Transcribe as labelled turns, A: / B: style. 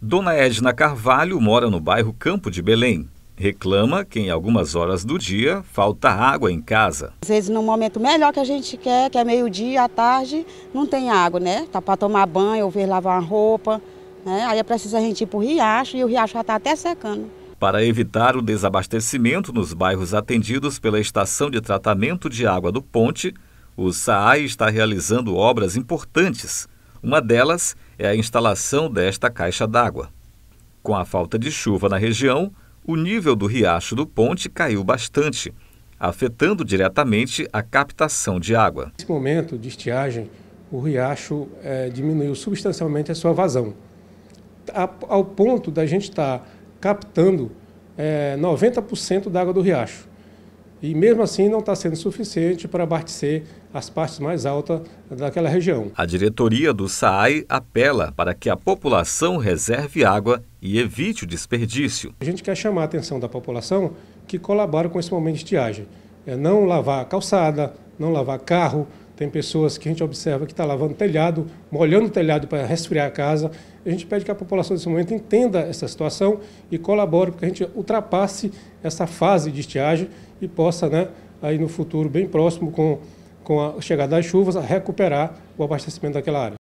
A: Dona Edna Carvalho mora no bairro Campo de Belém. Reclama que em algumas horas do dia falta água em casa.
B: Às vezes, no momento melhor que a gente quer, que é meio-dia, à tarde, não tem água, né? Tá para tomar banho, ou ver lavar a roupa. Né? Aí é preciso a gente ir para o riacho e o riacho já está até secando.
A: Para evitar o desabastecimento nos bairros atendidos pela estação de tratamento de água do Ponte, o SAAI está realizando obras importantes. Uma delas é é a instalação desta caixa d'água. Com a falta de chuva na região, o nível do riacho do Ponte caiu bastante, afetando diretamente a captação de água.
C: Nesse momento de estiagem, o riacho é, diminuiu substancialmente a sua vazão, a, ao ponto da gente estar tá captando é, 90% da água do riacho e mesmo assim não está sendo suficiente para abastecer as partes mais altas daquela região.
A: A diretoria do SAAI apela para que a população reserve água e evite o desperdício.
C: A gente quer chamar a atenção da população que colabora com esse momento de estiagem. É não lavar calçada, não lavar carro, tem pessoas que a gente observa que está lavando telhado, molhando o telhado para resfriar a casa. A gente pede que a população nesse momento entenda essa situação e colabore para que a gente ultrapasse essa fase de estiagem e possa, né, aí no futuro bem próximo, com, com a chegada das chuvas, recuperar o abastecimento daquela área.